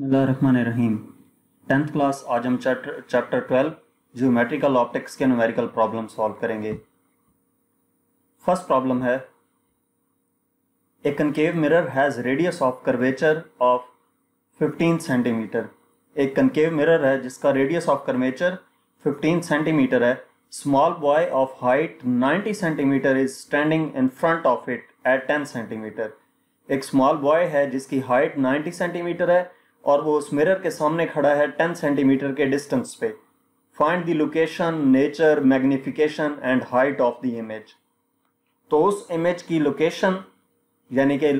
बिस्मिल्लाहिर्रहमानिर्रहीम tenth class आज हम chapter chapter twelve geometrical optics के न्यूमेरिकल प्रॉब्लम सॉल्व करेंगे फर्स्ट प्रॉब्लम है a concave mirror has radius of curvature of 15 centimetre एक कनकेव मिरर है जिसका रेडियस ऑफ कर्वेचर 15 सेंटीमीटर है small boy of height 90 centimetre is standing in front of it at 10 centimetre एक small boy है जिसकी height 90 centimetre है और वो उस मिरर के सामने खड़ा है टेन सेंटीमीटर के डिस्टेंस पे find the location nature magnification and height of the image तो उस इमेज की लोकेशन यानी कि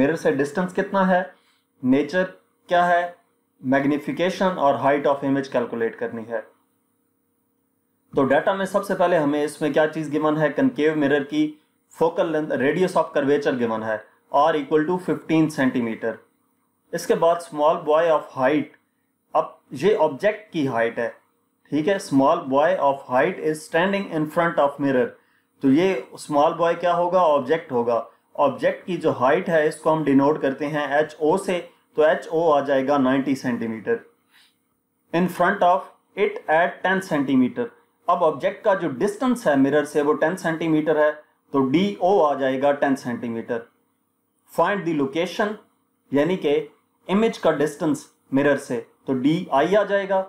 मिरर से डिस्टेंस कितना है नेचर क्या है मैग्निफिकेशन और हाइट ऑफ इमेज कैलकुलेट करनी है तो डाटा में सबसे पहले हमें इसमें क्या चीज़ गिवन है कनकेव मिरर की focal length radius of curvature given है R equal to fifteen centimetre इसके बाद स्मॉल बॉय ऑफ हाइट अब ये ऑब्जेक्ट की हाइट है ठीक है small boy of height is standing in front of mirror तो ये स्मॉल बॉय क्या होगा ऑब्जेक्ट होगा ऑब्जेक्ट की जो हाइट है इसको हम डिनोट करते हैं एच ओ से तो एच ओ आ जाएगा 90 centimetre in front of it at 10 centimetre अब ऑब्जेक्ट का जो डिस्टेंस है मिरर से वो 10 सेंटीमीटर है तो डी ओ आ जाएगा 10 सेंटीमीटर फाइंड द लोकेशन यानी कि इमेज का डिस्टेंस मिरर से तो डी आई आ जाएगा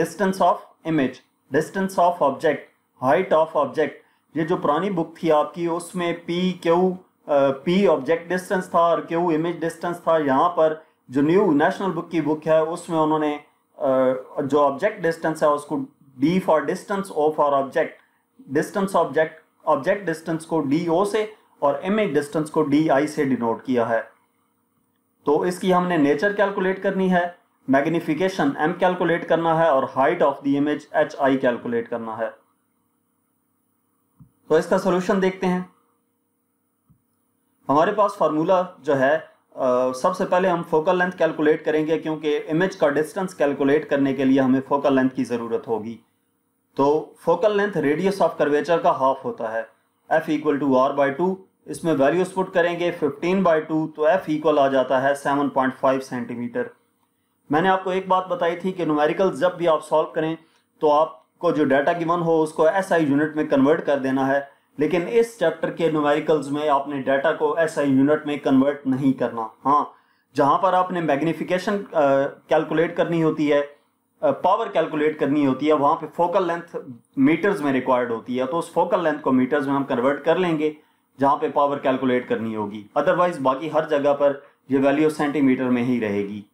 distance of image distance of object height of object ये जो पुरानी बुक थी आपकी उसमें P Q P object distance था और क्यू इमेज डिस्टेंस था यहाँ पर जो न्यू नेशनल बुक की बुक है उसमें उन्होंने uh, जो ऑब्जेक्ट डिस्टेंस है उसको D for distance O for object distance object object distance को डी ओ से और इमेज डिस्टेंस को डी आई से डिनोट किया है तो इसकी हमने नेचर कैलकुलेट करनी है मैग्निफिकेशन एम कैलकुलेट करना है और height of the image H I calculate करना है तो इसका सोल्यूशन देखते हैं हमारे पास फार्मूला जो है आ, सबसे पहले हम फोकल लेंथ कैलकुलेट करेंगे क्योंकि इमेज का डिस्टेंस कैलकुलेट करने के लिए हमें फोकल लेंथ की ज़रूरत होगी तो focal length radius of curvature का हाफ होता है F equal to R by two इसमें वैल्यूज पुट करेंगे 15 बाई टू तो एफ इक्वल आ जाता है 7.5 सेंटीमीटर मैंने आपको एक बात बताई थी कि नुमेरिकल जब भी आप सॉल्व करें तो आपको जो डाटा गिवन हो उसको एस आई यूनिट में कन्वर्ट कर देना है लेकिन इस चैप्टर के नुमेरिकल्स में आपने डाटा को एस आई यूनिट में कन्वर्ट नहीं करना हाँ जहाँ पर आपने मैग्निफिकेशन कैलकुलेट करनी होती है पावर कैलकुलेट करनी होती है वहाँ पे फोकल लेंथ मीटर्स में रिक्वायर्ड होती है तो उस फोकल लेंथ को मीटर्स में हम कन्वर्ट कर लेंगे जहां पे पावर कैलकुलेट करनी होगी अदरवाइज बाकी हर जगह पर ये वैल्यू सेंटीमीटर में ही रहेगी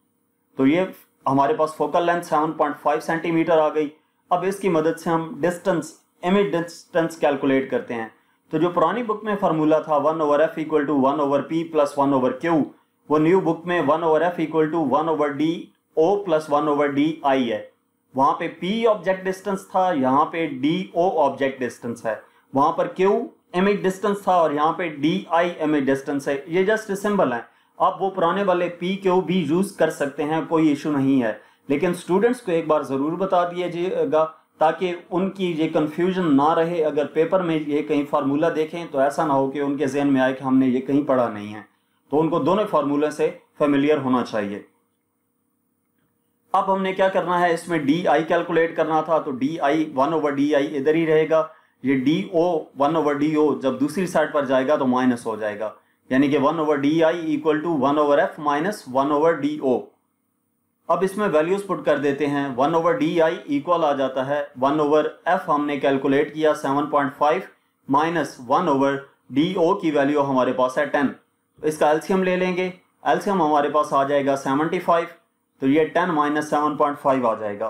तो ये हमारे पास फोकल लेंथ 7.5 सेंटीमीटर आ गई अब इसकी मदद से हम डिस्टेंस इमेज डिस्टेंस कैलकुलेट करते हैं तो जो पुरानी बुक में फार्मूला था one over F equal to one over P plus one over Q वो न्यू बुक में one over F equal to one over D O plus one over D I है वहां पे पी ऑब्जेक्ट डिस्टेंस था यहाँ पे D O object distance है वहां पर क्यू एमिट डिस्टेंस था और यहाँ पे डी आई एमिट डिस्टेंस है ये जस्ट सिंबल है आप वो पुराने वाले पी क्यू भी यूज कर सकते हैं कोई इशू नहीं है लेकिन स्टूडेंट्स को एक बार जरूर बता दिया जाएगा ताकि उनकी ये कन्फ्यूजन ना रहे अगर पेपर में ये कहीं फार्मूला देखें तो ऐसा ना हो कि उनके जहन में आए कि हमने ये कहीं पढ़ा नहीं है तो उनको दोनों फार्मूले से फेमिलियर होना चाहिए अब हमने क्या करना है इसमें डी आई कैलकुलेट करना था तो D I one over D I इधर ही रहेगा ये D O one over D O जब दूसरी साइड पर जाएगा तो माइनस हो जाएगा यानी कि one over D I equal to one over F minus one over D O अब इसमें वैल्यूज पुट कर देते हैं one over D I equal आ जाता है वन ओवर एफ हमने कैलकुलेट किया seven point five minus one over D O की वैल्यू हमारे पास है टेन तो इसका एल्सियम ले लेंगे एल्सियम हमारे पास आ जाएगा सेवनटी फाइव तो ये ten minus seven point five आ जाएगा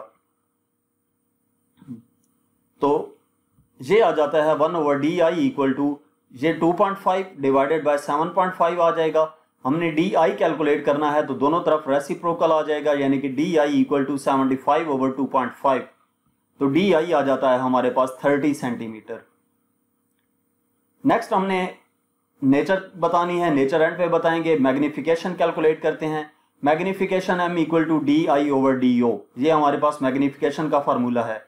तो ये आ जाता है one over D I equal to ये two point five divided by seven point five आ जाएगा हमने डी आई कैलकुलेट करना है तो दोनों तरफ रेसिप्रोकल आ जाएगा यानी कि D I equal to seventy five over two point five तो डी आई आ जाता है हमारे पास थर्टी सेंटीमीटर नेक्स्ट हमने नेचर बतानी है नेचर एंड पे बताएंगे मैग्निफिकेशन कैलकुलेट करते हैं magnification M equal to D I over D O ये हमारे पास मैग्निफिकेशन का फार्मूला है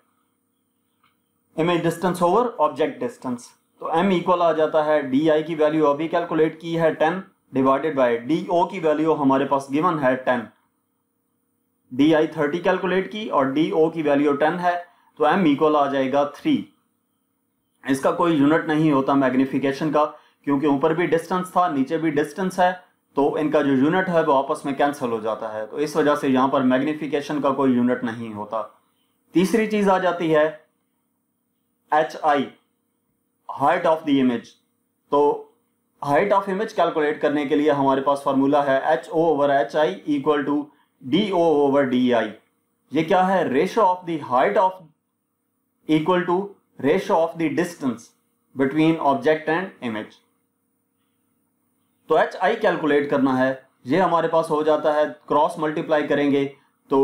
image distance over object distance तो m इक्वल आ जाता है डी आई की वैल्यू अभी कैलकुलेट की है 10 डिवाइडेड बाय डी ओ की वैल्यू हमारे पास गिवन है 10 डी आई थर्टी कैलकुलेट की और डी ओ की वैल्यू 10 है तो m इक्वल आ जाएगा 3 इसका कोई यूनिट नहीं होता मैग्निफिकेशन का क्योंकि ऊपर भी डिस्टेंस था नीचे भी डिस्टेंस है तो इनका जो यूनिट है वो आपस में कैंसिल हो जाता है तो इस वजह से यहां पर मैग्निफिकेशन का कोई यूनिट नहीं होता तीसरी चीज आ जाती है H I height of the image तो हाइट ऑफ इमेज कैलकुलेट करने के लिए हमारे पास फार्मूला है H O over H I equal to D O over D I ये क्या है ratio of the height of equal to ratio of the distance between object and image तो एच आई कैलकुलेट करना है ये हमारे पास हो जाता है क्रॉस मल्टीप्लाई करेंगे तो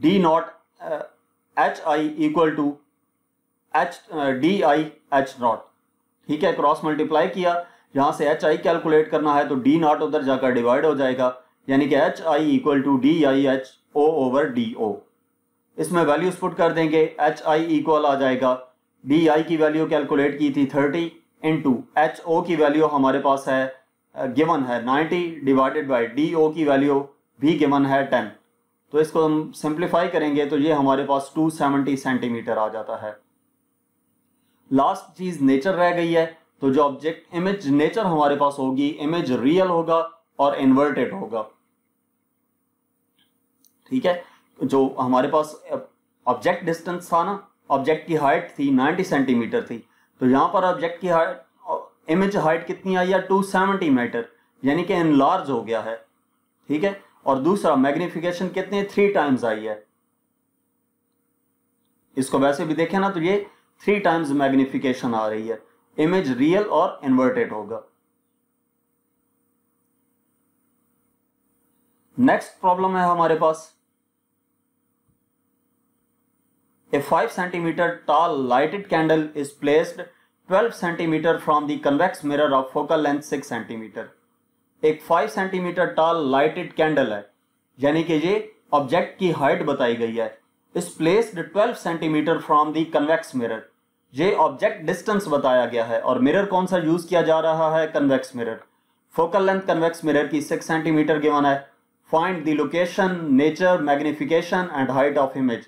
D not H I equal to H D I H not ठीक है क्रॉस मल्टीप्लाई किया यहां से एच आई कैलकुलेट करना है तो डी नॉट उधर जाकर डिवाइड हो जाएगा यानी कि H I equal to D I H O over D O इसमें वैल्यू स्पुट कर देंगे एच आई इक्वल आ जाएगा डी आई की वैल्यू कैलकुलेट की थी thirty into H O की वैल्यू हमारे पास है गिवन uh, है नाइन्टी डिवाइडेड बाई डी ओ की वैल्यू भी गिवन है टेन तो इसको हम सिंप्लीफाई करेंगे तो ये हमारे पास टू सेवेंटी सेंटीमीटर आ जाता है लास्ट चीज नेचर रह गई है तो जो ऑब्जेक्ट इमेज नेचर हमारे पास होगी इमेज रियल होगा और इन्वर्टेड होगा ठीक है जो हमारे पास ऑब्जेक्ट डिस्टेंस था ना ऑब्जेक्ट की हाइट थी 90 सेंटीमीटर थी तो यहां पर ऑब्जेक्ट की हाइट इमेज हाइट कितनी आई है सेवेंटी मीटर यानी कि इनलार्ज हो गया है ठीक है और दूसरा मैग्निफिकेशन कितने थ्री टाइम्स आई है इसको वैसे भी देखें ना तो ये थ्री टाइम्स मैग्निफिकेशन आ रही है इमेज रियल और इन्वर्टेड होगा नेक्स्ट प्रॉब्लम है हमारे पास a five centimetre tall lighted candle is placed 12 centimetre from the convex mirror of focal length 6 centimetre एक 5 सेंटीमीटर टॉल लाइटेड कैंडल है यानी कि ये ऑब्जेक्ट की हाइट बताई गई है is placed 12 centimetre from the convex mirror. ये ऑब्जेक्ट डिस्टेंस बताया गया है और मिरर कौन सा यूज किया जा रहा है convex mirror focal length convex mirror की 6 सेंटीमीटर गिवन है find the location nature magnification and height of image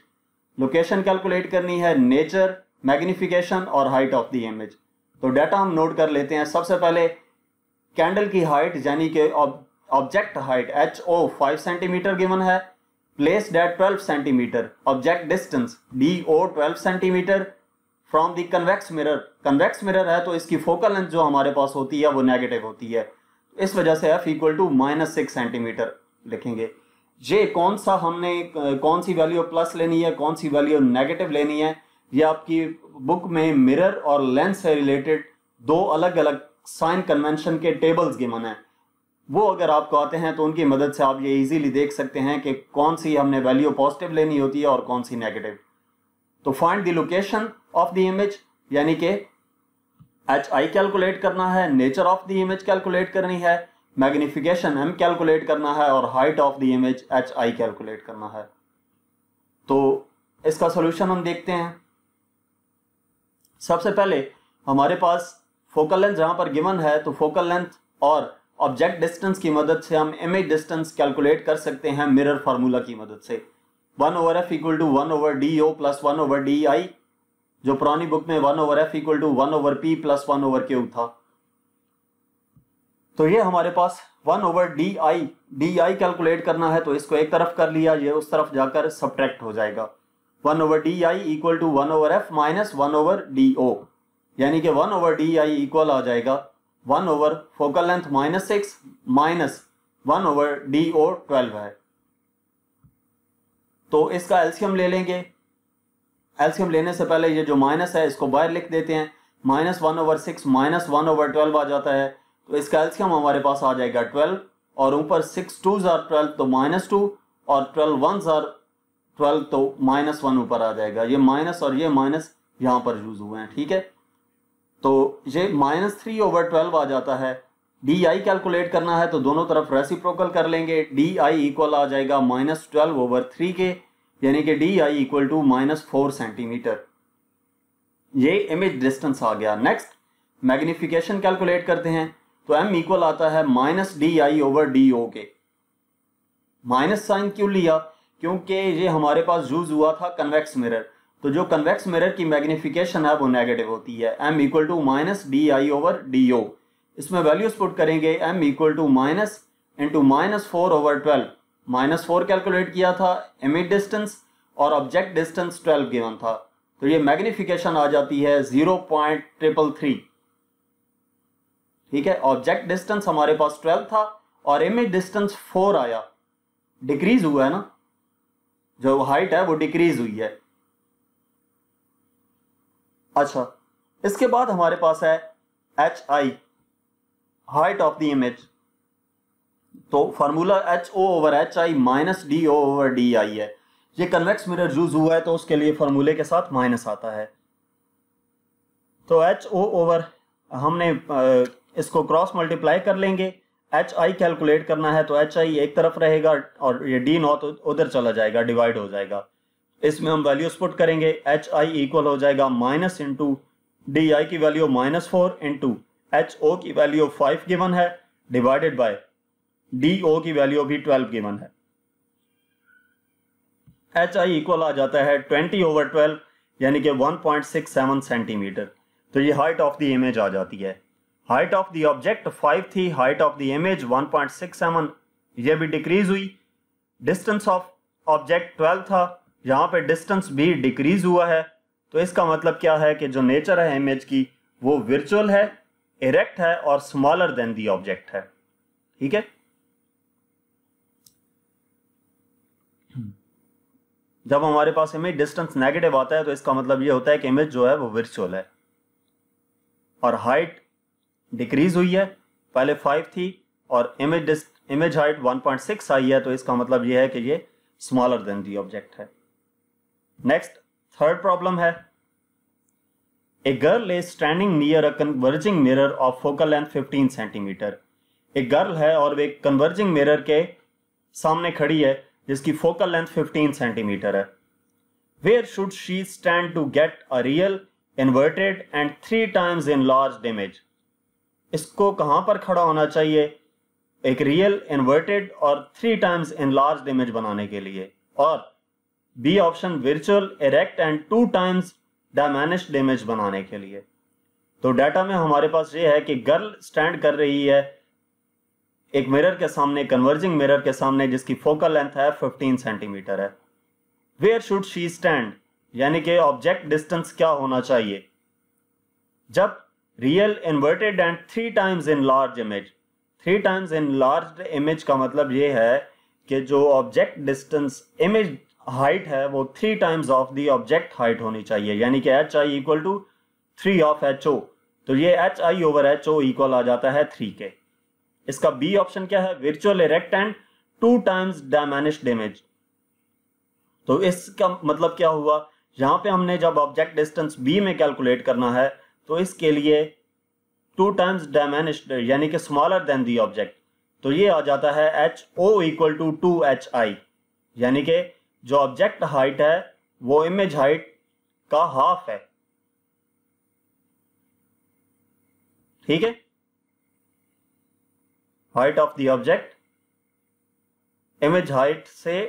location calculate करनी है नेचर मैग्निफिकेशन और हाइट ऑफ द इमेज तो डाटा हम नोट कर लेते हैं सबसे पहले कैंडल की हाइट यानी कि object height H O five centimetre given है placed at 12 cm. Object distance DO 12 cm from the convex mirror convex mirror है तो इसकी फोकल लेंथ जो हमारे पास होती है वो नेगेटिव होती है इस वजह से F equal to minus six centimetre लिखेंगे ये कौन सा हमने कौन सी वैल्यू प्लस लेनी है कौन सी वैल्यू नेगेटिव लेनी है ये आपकी बुक में मिरर और लेंस से रिलेटेड दो अलग अलग साइन कन्वेंशन के टेबल्स गिवन है वो अगर आपको आते हैं तो उनकी मदद से आप ये इजीली देख सकते हैं कि कौन सी हमने वैल्यू पॉजिटिव लेनी होती है और कौन सी नेगेटिव तो find the location of the image यानी कि एच आई कैलकुलेट करना है nature of the image calculate करनी है मैग्निफिकेशन एम कैलकुलेट करना है और height of the image H I calculate करना है तो इसका सोल्यूशन हम देखते हैं सबसे पहले हमारे पास फोकल लेंथ जहां पर गिवन है तो फोकल लेंथ और ऑब्जेक्ट डिस्टेंस की मदद से हम इमेज डिस्टेंस कैलकुलेट कर सकते हैं मिरर फार्मूला की मदद से one over F equal to one over D O plus one over D I जो पुरानी बुक में one over F equal to one over P plus one over Q था तो ये हमारे पास one over D I D I calculate करना है तो इसको एक तरफ कर लिया ये उस तरफ जाकर सब्ट्रैक्ट हो जाएगा one over D I equal to one over F minus one over D O यानी कि one over D I equal आ जाएगा one over focal length minus six minus one over D O twelve है तो इसका एल्सियम ले लेंगे एल्सियम लेने से पहले ये जो माइनस है इसको बाहर लिख देते हैं minus one over six minus one over twelve आ जाता है तो इसका एल्सियम हमारे पास आ जाएगा ट्वेल्व और ऊपर सिक्स टू जार ट्वेल्व तो माइनस टू और ट्वेल्व वन जार ट्वेल्व तो माइनस वन ऊपर आ जाएगा ये माइनस और ये माइनस यहां पर यूज हुए हैं ठीक है तो ये माइनस थ्री ओवर ट्वेल्व आ जाता है डी आई कैलकुलेट करना है तो दोनों तरफ रेसिप्रोकल कर लेंगे डी आई इक्वल आ जाएगा माइनस ट्वेल्व ओवर थ्री के यानी कि D I equal to minus four centimetre ये इमेज डिस्टेंस आ गया नेक्स्ट मैग्निफिकेशन कैलकुलेट करते हैं तो एम इक्वल आता है minus D I over D O के माइनस साइन क्यों लिया क्योंकि ये हमारे पास यूज हुआ था कन्वेक्स मिरर तो जो कन्वेक्स मिरर की मैग्निफिकेशन है वो नेगेटिव होती है M equal to minus D I over D O इसमें वैल्यूज पुट करेंगे M equal to minus into minus four over twelve minus four calculate किया था इमिट डिस्टेंस और ऑब्जेक्ट डिस्टेंस ट्वेल्व गिवन था तो ये मैग्निफिकेशन आ जाती है जीरो पॉइंट ट्रिपल थ्री ठीक है ऑब्जेक्ट डिस्टेंस हमारे पास ट्वेल्व था और इमेज डिस्टेंस फोर आया डिक्रीज हुआ है ना जो हाइट है वो डिक्रीज हुई है अच्छा इसके बाद हमारे पास है H I height of the image तो formula H O over H I minus D O over D I है ये कन्वेक्स मिरर यूज हुआ है तो उसके लिए फार्मूले के साथ माइनस आता है तो एच ओ ओवर हमने इसको क्रॉस मल्टीप्लाई कर लेंगे एच आई कैलकुलेट करना है तो एच आई एक तरफ रहेगा और ये डी नॉर्थ उधर चला जाएगा डिवाइड हो जाएगा इसमें हम वैल्यूज पुट करेंगे एच आई इक्वल हो जाएगा माइनस इंटू डी आई की value minus four into H O की वैल्यू फाइव गिवन है डिवाइडेड बाय डी ओ की वैल्यू भी ट्वेल्व गिवन है एच आई इक्वल आ जाता है ट्वेंटी ओवर ट्वेल्व यानी कि one point six seven centimetre तो ये हाइट ऑफ द इमेज आ जाती है height of the object five थी height of the image one point six seven ये भी डिक्रीज हुई डिस्टेंस ऑफ ऑब्जेक्ट ट्वेल्व था यहाँ पे डिस्टेंस भी डिक्रीज हुआ है तो इसका मतलब क्या है कि जो नेचर है इमेज की वो वर्चुअल है इरेक्ट है और स्मॉलर देन दी ऑब्जेक्ट है ठीक है जब हमारे पास इमेज डिस्टेंस नेगेटिव आता है तो इसका मतलब ये होता है कि इमेज जो है वो वर्चुअल है और हाइट डिक्रीज हुई है पहले फाइव थी और इमेज इमेज हाइट 1.6 आई है तो इसका मतलब यह है कि ये स्मॉलर देन दी ऑब्जेक्ट है नेक्स्ट थर्ड प्रॉब्लम है a girl is standing near a converging mirror of focal length 15 centimetre एक गर्ल है और वे कन्वर्जिंग मिरर के सामने खड़ी है जिसकी फोकल लेंथ 15 सेंटीमीटर है where should she stand to get a real inverted and three times in large image इसको कहाँ पर खड़ा होना चाहिए एक रियल इन्वर्टेड और three times in large image बनाने के लिए और B option virtual erect and two times diminished image बनाने के लिए तो डाटा में हमारे पास ये है कि गर्ल स्टैंड कर रही है एक मिरर के सामने कन्वर्जिंग मिरर के सामने जिसकी फोकल लेंथ है 15 सेंटीमीटर है वेयर शुड शी स्टैंड यानी कि ऑब्जेक्ट डिस्टेंस क्या होना चाहिए जब real inverted and three times in large image three times in large image का मतलब ये है कि जो ऑब्जेक्ट डिस्टेंस इमेज हाइट है वो three times of the object height होनी चाहिए यानी कि H I equal to three of H O तो ये H I over H O equal आ जाता है थ्री के इसका बी ऑप्शन क्या है virtual erect and two times diminished image तो इसका मतलब क्या हुआ यहां पे हमने जब ऑब्जेक्ट डिस्टेंस बी में कैलकुलेट करना है तो इसके लिए टू टाइम्स डायमेनिश यानी कि स्मॉलर देन दी ऑब्जेक्ट तो ये आ जाता है H O equal to two H I यानी कि जो ऑब्जेक्ट हाइट है वो इमेज हाइट का हाफ है ठीक है height of the object image height से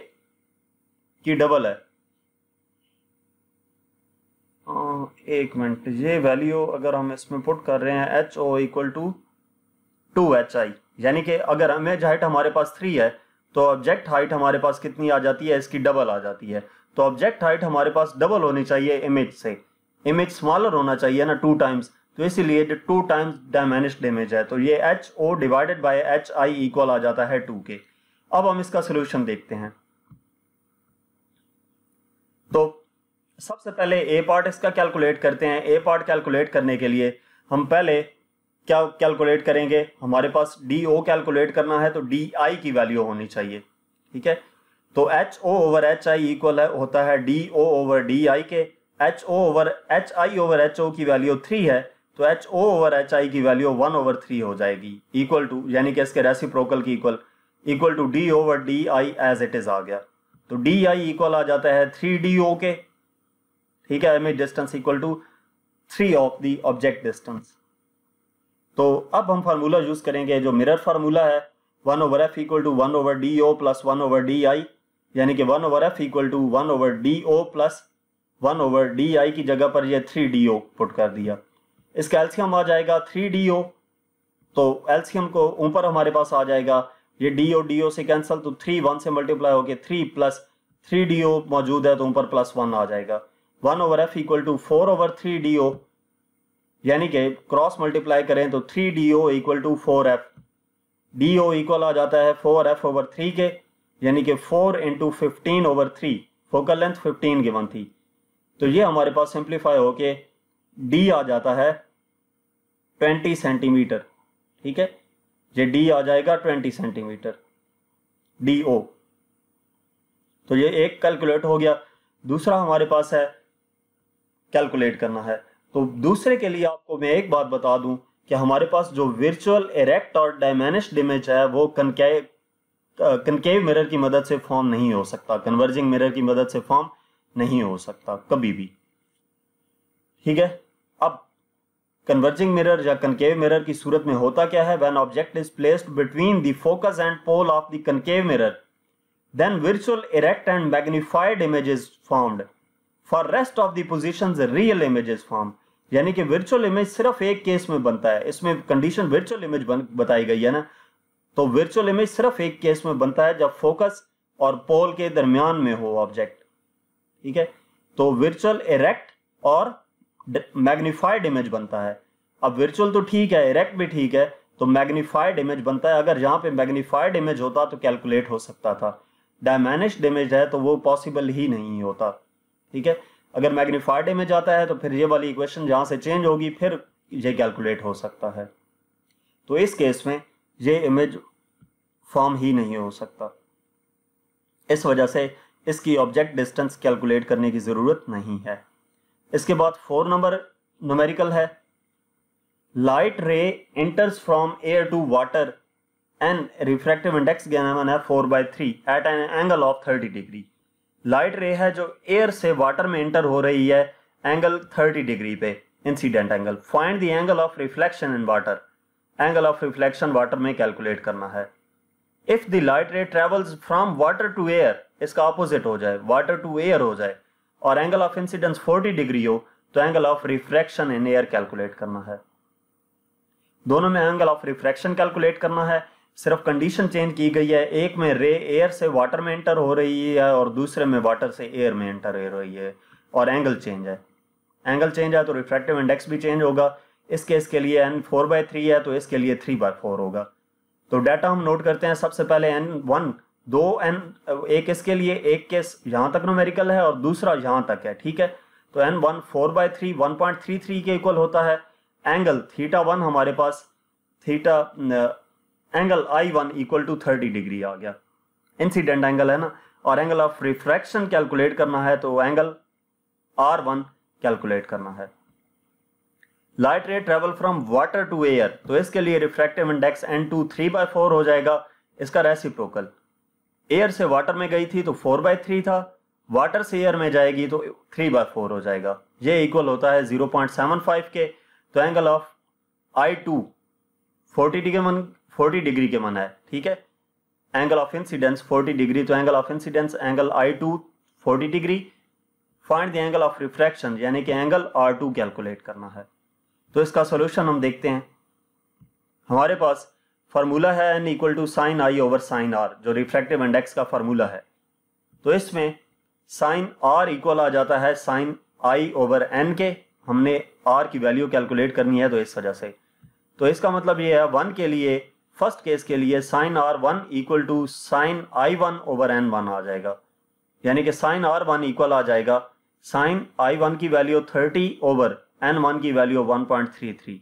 की डबल है हाँ, एक मिनट ये वैल्यू अगर हम इसमें पुट कर रहे हैं H O equal to two H I यानी कि अगर इमेज हाइट हमारे पास थ्री है तो ऑब्जेक्ट हाइट हमारे पास कितनी आ जाती है इसकी डबल आ जाती है तो ऑब्जेक्ट हाइट हमारे पास डबल होनी चाहिए इमेज से इमेज स्मॉलर होना चाहिए ना टू टाइम्स तो इसीलिए टू टाइम्स डायमेनिस्ड इमेज है तो ये H O divided by H I equal आ जाता है टू के अब हम इसका सोल्यूशन देखते हैं तो सबसे पहले ए पार्ट इसका कैलकुलेट करते हैं ए पार्ट कैलकुलेट करने के लिए हम पहले क्या कैलकुलेट करेंगे हमारे पास डी ओ कैलकुलेट करना है तो डी आई की वैल्यू होनी चाहिए ठीक है तो H O over H I equal है होता है D O over D I के H O over H I over H O की वैल्यू थ्री है तो H O over H I की वैल्यू वन ओवर थ्री हो जाएगी इक्वल टू यानी कि इसके रेसिप्रोकल की equal equal to D over D I as it is आ गया तो डी आई इक्वल आ जाता है थ्री डी ओ के ठीक है मे distance equal to three of the object distance तो अब हम फार्मूला यूज करेंगे जो मिरर फार्मूला है one over F equal to one over D O plus one over D I यानी कि one over F equal to one over D O plus one over D I की जगह पर ये three D O put कर दिया इसका एल्सियम आ जाएगा थ्री डी ओ तो एल्सियम को ऊपर हमारे पास आ जाएगा ये डी ओ डी ओ से कैंसिल तो थ्री वन से मल्टीप्लाई होके three plus three D O मौजूद है तो ऊपर प्लस वन आ जाएगा one over F equal to four over three D O यानी कि क्रॉस मल्टीप्लाई करें तो three D O equal to four F D O equal आ जाता है फोर एफ ओवर थ्री के यानी कि four into fifteen over three focal length fifteen given थी तो ये हमारे पास सिंप्लीफाई होके डी आ जाता है ट्वेंटी सेंटीमीटर ठीक है ये डी आ जाएगा ट्वेंटी सेंटीमीटर डी ओ तो ये एक कैलकुलेट हो गया दूसरा हमारे पास है कैलकुलेट करना है तो दूसरे के लिए आपको मैं एक बात बता दूं कि हमारे पास जो वर्चुअल इरेक्ट और डायमेनिस्ड इमेज है वो कनकेव कनकेव मिरर की मदद से फॉर्म नहीं हो सकता कन्वर्जिंग मिरर की मदद से फॉर्म नहीं हो सकता कभी भी ठीक है अब कन्वर्जिंग मिरर या कनकेव मिरर की सूरत में होता क्या है when object is placed between the focus and pole of the concave mirror then virtual erect and magnified image is formed for rest of the positions real image is formed यानी कि virtual image सिर्फ एक case में बनता है इसमें condition virtual image बताई गई है ना तो वर्चुअल इमेज सिर्फ एक केस में बनता है जब फोकस और पोल के दरमियान में हो ऑब्जेक्ट ठीक है तो वर्चुअल इरेक्ट और मैग्निफाइड इमेज बनता है अब वर्चुअल तो ठीक है इरेक्ट भी ठीक है तो मैग्निफाइड इमेज बनता है अगर यहां पे मैग्निफाइड इमेज होता तो कैलकुलेट हो सकता था डायमेनिश्ड इमेज है तो वो पॉसिबल ही नहीं होता ठीक है अगर मैग्नीफाइड में जाता है तो फिर ये वाली इक्वेशन जहाँ से चेंज होगी फिर ये कैलकुलेट हो सकता है तो इस केस में ये इमेज फॉर्म ही नहीं हो सकता इस वजह से इसकी ऑब्जेक्ट डिस्टेंस कैलकुलेट करने की ज़रूरत नहीं है इसके बाद फोर नंबर नोमेरिकल है light ray enters from air to water and refractive index गया है four by three at an angle of thirty degree light ray है जो एयर से वाटर में इंटर हो रही है एंगल 30 डिग्री पे incident angle find the angle of reflection in water angle of reflection water में कैलकुलेट करना है if the light ray travels from water to air इसका ऑपोजिट हो जाए वाटर टू एयर हो जाए और एंगल ऑफ इंसिडेंस 40 डिग्री हो तो angle of refraction in air calculate करना है दोनों में एंगल ऑफ रिफ्रैक्शन कैलकुलेट करना है सिर्फ कंडीशन चेंज की गई है एक में रे एयर से वाटर में एंटर हो रही है और दूसरे में वाटर से एयर में एंटर हो रही है और एंगल चेंज है एंगल चेंज है तो रिफ्रैक्टिव इंडेक्स भी चेंज होगा इस केस के लिए एन फोर बाय थ्री है तो इसके लिए थ्री बाई फोर होगा तो डाटा हम नोट करते हैं सबसे पहले एन वन दो एन एक इसके लिए एक केस यहाँ तक नोमेरिकल है और दूसरा यहाँ तक है ठीक है तो n one four by three one point three three के इक्वल होता है एंगल थीटा वन हमारे पास theta angle i one equal to thirty degree आ गया इंसिडेंट एंगल है ना और एंगल ऑफ रिफ्रैक्शन कैलकुलेट करना है तो एंगल आर वन कैलकुलेट करना है light ray travel from water to air तो इसके लिए refractive index n two three by four हो जाएगा इसका रेसिप्रोकल एयर से वाटर में गई थी तो फोर बाय थ्री था वाटर से एयर में जाएगी तो थ्री बाय फोर हो जाएगा ये इक्वल होता है जीरो पॉइंट सेवन फाइव के तो angle of i two forty degree forty degree के माना है ठीक है angle of incidence forty degree तो angle of incidence angle i two forty degree find the angle of refraction यानी कि एंगल आर टू कैलकुलेट करना है तो इसका सोल्यूशन हम देखते हैं हमारे पास फार्मूला है n equal to sine i over sine r जो रिफ्रैक्टिव इंडेक्स का फार्मूला है तो इसमें साइन आर इक्वल आ जाता है साइन आई ओवर एन के हमने आर की वैल्यू कैलकुलेट करनी है तो इस वजह से तो इसका मतलब ये है वन के लिए फर्स्ट केस के लिए sine r one equal to sine i one over n one आ जाएगा यानी कि साइन आर वन इक्वल आ जाएगा साइन आई वन की value thirty over n one की value one point three three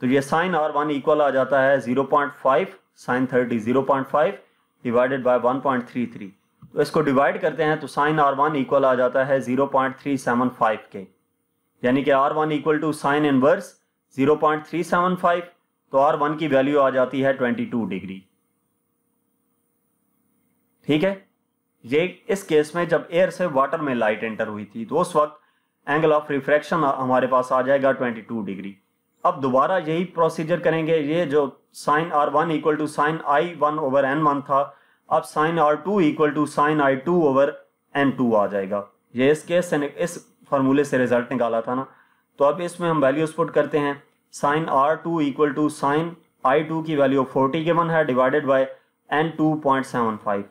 तो ये साइन आर वन इक्वल आ जाता है zero point five sine thirty zero point five divided by one point three three तो इसको divide करते हैं तो साइन आर वन इक्वल आ जाता है zero point three seven five के यानी कि r one equal to sine inverse zero point three seven five तो आर वन की वैल्यू आ जाती है ट्वेंटी टू डिग्री ठीक है ये इस केस में जब एयर से वाटर में लाइट एंटर हुई थी तो उस वक्त एंगल ऑफ रिफ्रैक्शन हमारे पास आ जाएगा ट्वेंटी टू डिग्री अब दोबारा यही प्रोसीजर करेंगे ये जो sine r one equal to sine i one over n one था अब sine r two equal to sine i two over n two आ जाएगा ये इस केस से इस फॉर्मूले से रिजल्ट निकाला था ना तो अब इसमें हम वैल्यू स्पोर्ट करते हैं sine r two equal to sine i two की वैल्यू फोर्टी गिवन है divided by n two point seven five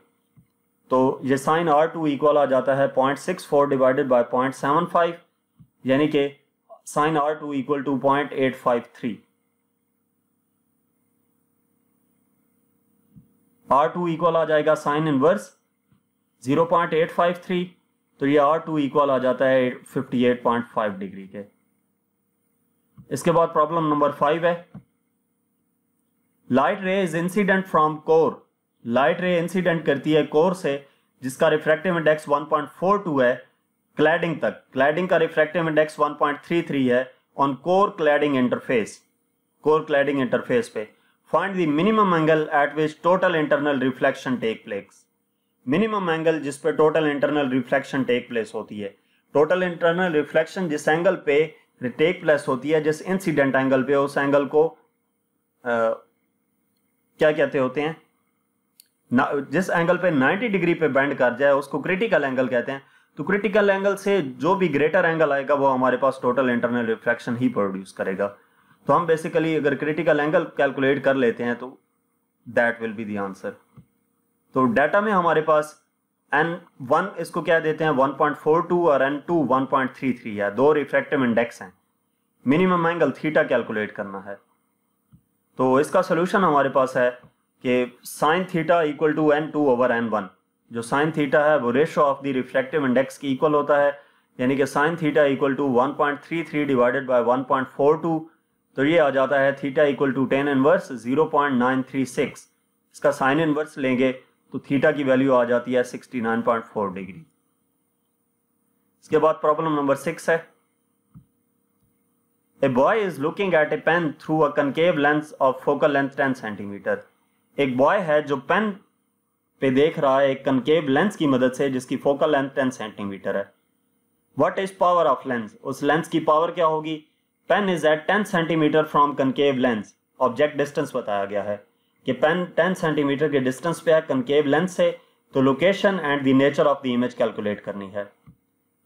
तो ये साइन आर टू इक्वल आ जाता है point six four divided by point seven five यानी कि sine r two equal to point eight five three r two equal आ जाएगा sine inverse zero point eight five three तो ये r two equal आ जाता है fifty eight point five degree के इसके बाद प्रॉब्लम नंबर फाइव है light ray is incident from core light ray incident करती है कोर से जिसका रिफ्रैक्टिव इंडेक्स 1.42 है क्लैडिंग तक क्लैडिंग का रिफ्रैक्टिव इंडेक्स 1.33 है on core cladding interface core cladding interface पे find the minimum angle at which total internal reflection take place minimum angle जिस पे total internal reflection take place होती है total internal reflection जिस angle पे take place होती है जिस इंसिडेंट एंगल पे उस एंगल को आ, क्या कहते होते हैं ना जिस एंगल पे 90 डिग्री पे बैंड कर जाए उसको क्रिटिकल एंगल कहते हैं तो क्रिटिकल एंगल से जो भी ग्रेटर एंगल आएगा वो हमारे पास टोटल इंटरनल रिफ्लेक्शन ही प्रोड्यूस करेगा तो हम बेसिकली अगर क्रिटिकल एंगल कैलकुलेट कर लेते हैं तो that will be the answer तो डाटा में हमारे पास एन वन इसको क्या देते हैं 1.42 और एन टू वन है दो रिफ्रैक्टिव इंडेक्स हैं मिनिमम एंगल थीटा कैलकुलेट करना है तो इसका सोल्यूशन हमारे पास है कि sine theta equal to n two over n one जो साइन थीटा है वो ratio of the refractive index की इक्वल होता है यानी कि sine theta equal to 1.33 divided by 1.42 तो ये आ जाता है theta equal to ten inverse 0.936 इसका साइन इनवर्स लेंगे तो थीटा की वैल्यू आ जाती है 69.4 डिग्री इसके बाद प्रॉब्लम नंबर सिक्स है a boy is looking at a pen through a concave lens of focal length 10 centimetre एक बॉय है जो पेन पे देख रहा है एक कनकेव लेंस की मदद से जिसकी फोकल लेंथ 10 सेंटीमीटर है what is power of lens उस लेंस की पावर क्या होगी pen is at 10 centimetre from concave lens object distance बताया गया है कि पेन 10 सेंटीमीटर के डिस्टेंस पे है कंकेव लेंथ से तो location and the nature of the image calculate करनी है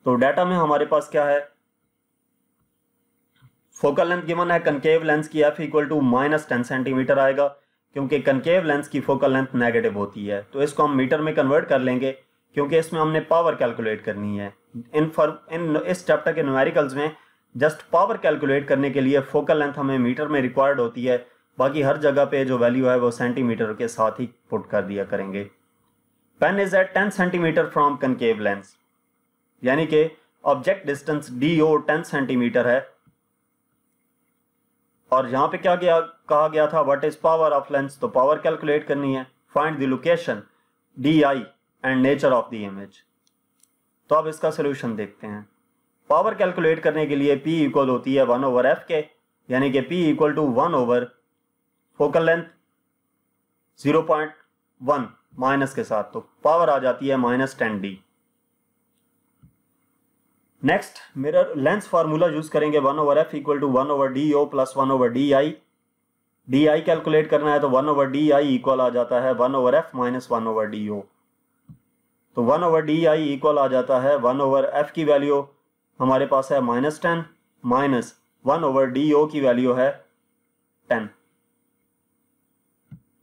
तो डाटा में हमारे पास क्या है फोकल लेंथ गिवन है कंकेव लेंस की f equal to minus ten centimetre आएगा क्योंकि कनकेव लेंस की फोकल लेंथ नेगेटिव होती है तो इसको हम मीटर में कन्वर्ट कर लेंगे क्योंकि इसमें हमने पावर कैलकुलेट करनी है इन फॉर इन इस चैप्टर के न्यूमेरिकल्स में जस्ट पावर कैलकुलेट करने के लिए फोकल लेंथ हमें मीटर में रिक्वायर्ड होती है बाकी हर जगह पे जो वैल्यू है वो सेंटीमीटर के साथ ही पुट कर दिया करेंगे pen is at 10 centimetre from concave lens यानी कि object distance d o ten centimetre है और यहां पे क्या गया कहा गया था what is power of lens तो पावर कैलकुलेट करनी है find the location d i and nature of the image तो अब इसका सोल्यूशन देखते हैं पावर कैलकुलेट करने के लिए पी इक्वल होती है वन ओवर एफ के यानी कि p equal to one over focal length 0.1 minus के साथ तो पावर आ जाती है minus ten d next mirror lens formula use करेंगे one over F equal to one over D O plus one over D I D I calculate करना है तो one over D I equal आ जाता है one over F minus one over D o तो one over D I equal आ जाता है वन ओवर एफ की वैल्यू हमारे पास है minus ten minus one over D O की वैल्यू है टेन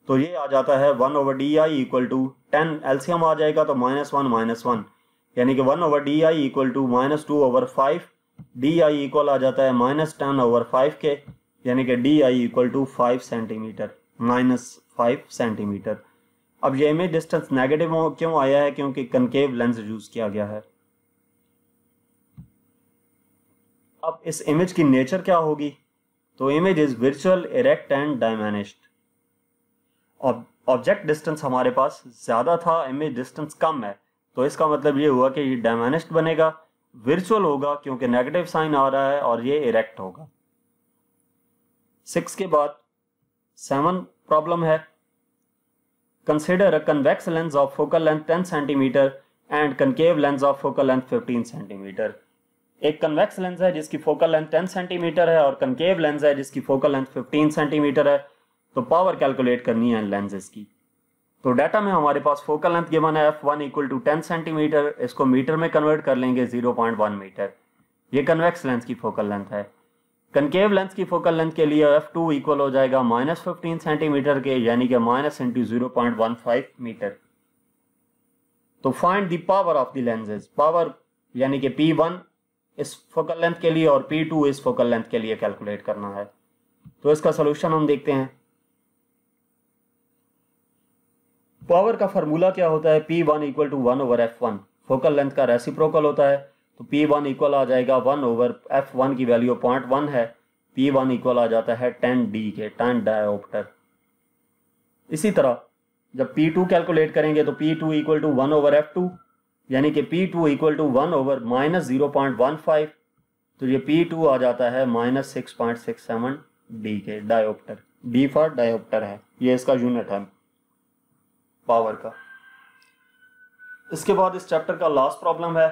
तो ये आ जाता है one over D I equal to ten LCM आ जाएगा तो माइनस वन माइनस वन यानी कि one over D I equal to minus two over five d I equal आ जाता है माइनस टेन ओवर फाइव के यानी कि D I equal to five centimetre minus five centimetre अब ये इमेज डिस्टेंस नेगेटिव क्यों आया है क्योंकि कनकेव लेंस यूज किया गया है अब इस इमेज की नेचर क्या होगी तो image is virtual erect and diminished object distance हमारे पास ज़्यादा था इमेज डिस्टेंस कम है तो इसका मतलब ये हुआ कि ये डायमेनिस्ट बनेगा वर्चुअल होगा क्योंकि नेगेटिव साइन आ रहा है और ये इरेक्ट होगा सिक्स के बाद सेवन प्रॉब्लम है consider a convex lens of focal length ten centimetre and concave lens of focal length fifteen centimetre एक कन्वेक्स लेंस है जिसकी फोकल लेंथ टेन सेंटीमीटर है और कनकेव लेंस है जिसकी फोकल लेंथ फिफ्टीन सेंटीमीटर है तो पावर कैलकुलेट करनी है लेंजेस की तो डाटा में हमारे पास फोकल लेंथ गिवन है f one equal to ten centimetre इसको मीटर में कन्वर्ट कर लेंगे जीरो पॉइंट वन मीटर ये कन्वेक्स लेंस की फोकल लेंथ है कनकेव लेंस की फोकल लेंथ के लिए एफ टू इक्वल हो जाएगा माइनस फिफ्टीन सेंटीमीटर के यानी कि minus into zero point one five metre तो find the power of the lenses power यानी कि पी वन इस फोकल लेंथ के लिए और पी टू इस फोकल लेंथ के लिए कैलकुलेट करना है तो इसका सोल्यूशन हम देखते हैं पावर का फॉर्मूला क्या होता है p one equal to one over f one focal length का रेसिप्रोकल होता है तो पी वन इक्वल आ जाएगा वन ओवर एफ वन की वैल्यू पॉइंट वन है पी वन इक्वल आ जाता है टेन डी के टेन डायोप्टर इसी तरह जब पी टू कैलकुलेट करेंगे तो p two equal to one over f two यानी कि p two equal to one over minus zero point one five तो ये पी टू आ जाता है minus six point six seven d के डायोप्टर डी फॉर डायोप्टर है ये इसका यूनिट है पावर का इसके बाद इस चैप्टर का लास्ट प्रॉब्लम है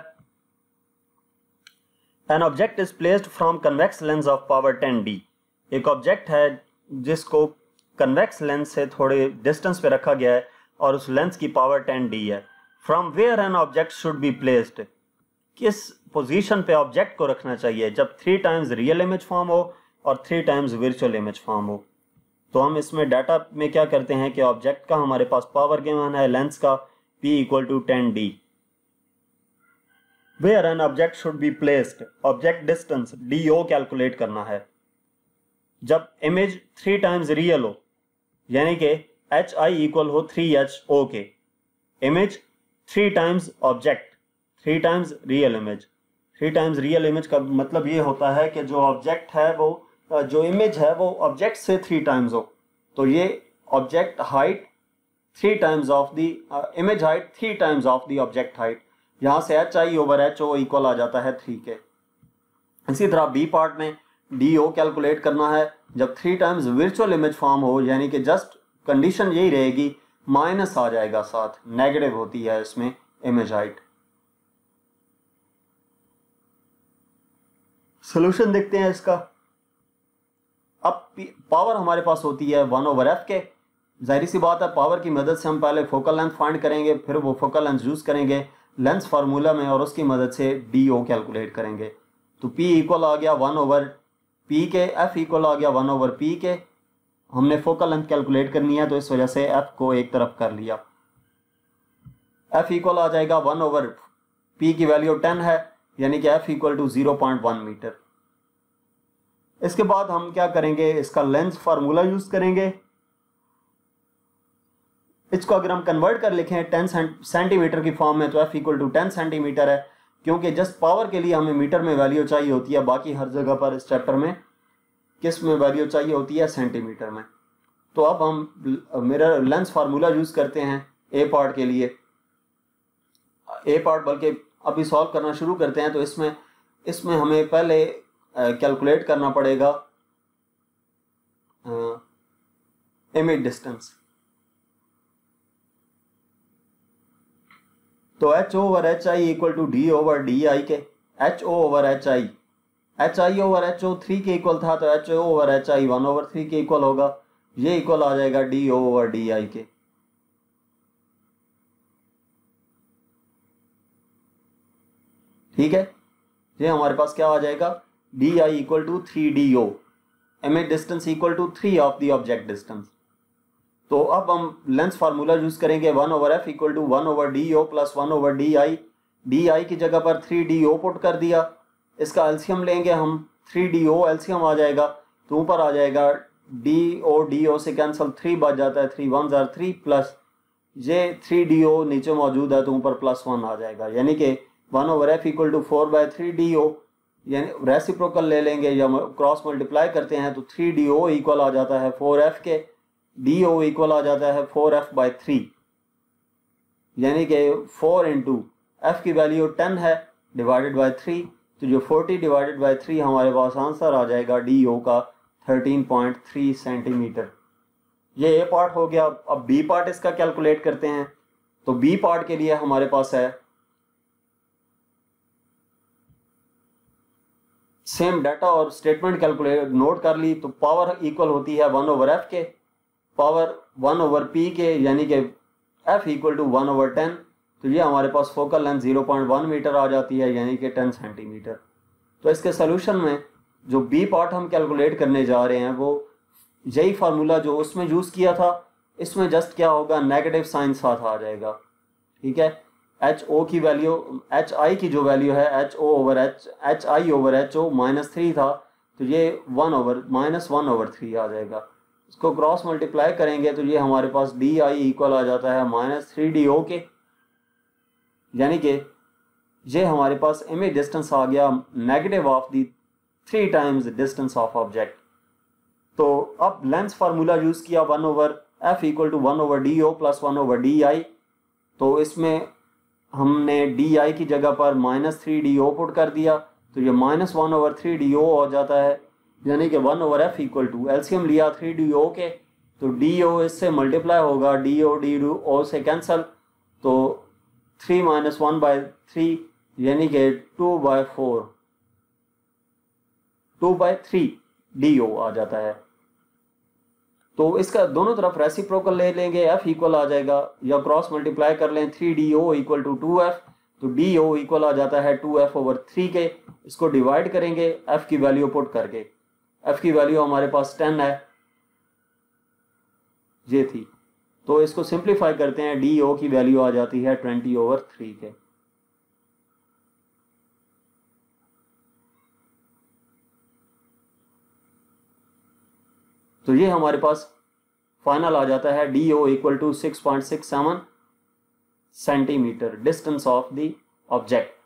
an object is placed from convex lens of power ten d एक ऑब्जेक्ट है जिसको कन्वेक्स लेंस से थोड़े डिस्टेंस पे रखा गया है और उस लेंस की पावर टेन डी है from where an object should be placed किस पोजीशन पे ऑब्जेक्ट को रखना चाहिए जब three times real image form हो और three times virtual image form हो तो हम इसमें डाटा में क्या करते हैं कि ऑब्जेक्ट का हमारे पास पावर गिवन है लेंस का p equal to ten d where an object should be placed object distance d O calculate करना है जब इमेज थ्री टाइम्स रियल हो यानी कि एच आई इक्वल हो थ्री एच ओ के image three times object three times real image three times real image का मतलब ये होता है कि जो ऑब्जेक्ट है वो जो इमेज है वो ऑब्जेक्ट से थ्री टाइम्स हो तो ये object height three times of the image height three times of the object height यहाँ से H I over H O equal आ जाता है थ्री के इसी तरह बी पार्ट में डी ओ कैलकुलेट करना है जब three times virtual image form हो यानी कि जस्ट कंडीशन यही रहेगी माइनस आ जाएगा साथ नेगेटिव होती है इसमें इमेज हाइट सोल्यूशन देखते हैं इसका अब पावर हमारे पास होती है वन ओवर एफ के जाहिर सी बात है पावर की मदद से हम पहले फोकल लेंथ फाइंड करेंगे फिर वो फोकल लेंथ यूज़ करेंगे लेंस फार्मूला में और उसकी मदद से डी ओ कैलकुलेट करेंगे तो पी इक्वल आ गया वन ओवर पी के एफ इक्वल आ गया वन ओवर पी के हमने फोकल लेंथ कैलकुलेट करनी है तो इस वजह से एफ को एक तरफ कर लिया एफ इक्वल आ जाएगा वन ओवर पी की वैल्यू टेन है यानी कि F equal to zero point one metre इसके बाद हम क्या करेंगे इसका लेंस फार्मूला यूज करेंगे इसको अगर हम कन्वर्ट कर लिखे टेन सेंटीमीटर की फॉर्म में तो F equal to ten centimetre है क्योंकि जस्ट पावर के लिए हमें मीटर में वैल्यू चाहिए होती है बाकी हर जगह पर इस चैप्टर में किस में वैल्यू चाहिए होती है सेंटीमीटर में तो अब हम मेरा लेंस फार्मूला यूज करते हैं ए पार्ट के लिए ए पार्ट बल्कि अभी सॉल्व करना शुरू करते हैं तो इसमें इसमें हमें पहले कैलकुलेट करना पड़ेगा इमिट डिस्टेंस तो H over H I equal to D over D I के H O over H I H I over H O three के इक्वल था तो H O over H I one over three के equal होगा ये equal आ जाएगा D O over D I के ठीक है ये हमारे पास क्या आ जाएगा di equal to image distance equal to three of the object distance तो अब हम लेंस फार्मूला यूज करेंगे one over F equal to one over D O plus one over D I D I की जगह पर three D O put कर दिया इसका एल्सियम लेंगे हम थ्री डी ओ एल्सियम आ जाएगा तो ऊपर आ जाएगा डी ओ डी ओ से कैंसल थ्री बच जाता है थ्री वन जार थ्री प्लस ये थ्री डी ओ नीचे मौजूद है तो ऊपर प्लस वन आ जाएगा यानी कि one over F equal to four by three D O यानी रेसिप्रोकल ले लेंगे या क्रॉस मल्टीप्लाई करते हैं तो थ्री डी ओ इक्वल आ जाता है फोर एफ के डी ओ इक्वल आ जाता है फोर एफ बाई थ्री यानी कि फोर इंटू एफ की वैल्यू टेन है डिवाइडेड बाई थ्री तो जो फोर्टी डिवाइडेड बाई थ्री हमारे पास आंसर आ जाएगा डी ओ का थर्टीन पॉइंट थ्री सेंटीमीटर ये ए पार्ट हो गया अब बी पार्ट इसका कैलकुलेट करते हैं तो बी पार्ट के लिए हमारे पास है सेम डाटा और स्टेटमेंट कैलकुलेट नोट कर ली तो पावर इक्वल होती है वन ओवर एफ के पावर वन ओवर पी के यानी कि F equal to one over ten तो ये हमारे पास focal length zero point one metre आ जाती है यानी कि टेन सेंटीमीटर तो इसके सोल्यूशन में जो बी पार्ट हम कैलकुलेट करने जा रहे हैं वो यही फार्मूला जो उसमें यूज़ किया था इसमें जस्ट क्या होगा नेगेटिव साइन साथ आ जाएगा ठीक है एच ओ की वैल्यू एच आई की जो वैल्यू है H O over H H I over H O minus three था तो ये one over minus one over three आ जाएगा इसको क्रॉस मल्टीप्लाई करेंगे तो ये हमारे पास डी आई इक्वल आ जाता है माइनस थ्री डी ओ के यानी कि ये हमारे पास इमेज डिस्टेंस आ गया negative of the three times distance of object तो अब लेंस फार्मूला यूज़ किया one over F equal to one over D O plus one over D I तो इसमें हमने डी आई की जगह पर minus three D O put कर दिया तो ये minus one over three D O हो जाता है यानी कि one over F equal to एल्सियम लिया थ्री डी ओ के तो डी ओ इससे मल्टीप्लाई होगा डी ओ डी ओ से कैंसल तो three minus one by three यानी कि two by four two by three D O आ जाता है तो इसका दोनों तरफ रेसिप्रोकल ले लेंगे एफ इक्वल आ जाएगा या क्रॉस मल्टीप्लाई कर लें three D O equal to two F तो डी ओ इक्वल आ जाता है टू एफ ओवर थ्री के इसको डिवाइड करेंगे एफ की वैल्यू पुट करके एफ की वैल्यू हमारे पास टेन है ये थी तो इसको सिंप्लीफाई करते हैं डी ओ की वैल्यू आ जाती है ट्वेंटी ओवर थ्री के तो ये हमारे पास फाइनल आ जाता है D O equal to six point six seven centimetre distance of the object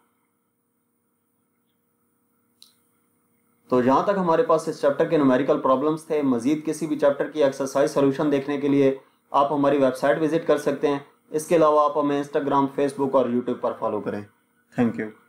तो जहां तक हमारे पास इस चैप्टर के न्यूमेरिकल प्रॉब्लम्स थे मजीद किसी भी चैप्टर की एक्सरसाइज सोल्यूशन देखने के लिए आप हमारी वेबसाइट विजिट कर सकते हैं इसके अलावा आप हमें इंस्टाग्राम फेसबुक और यूट्यूब पर फॉलो करें थैंक यू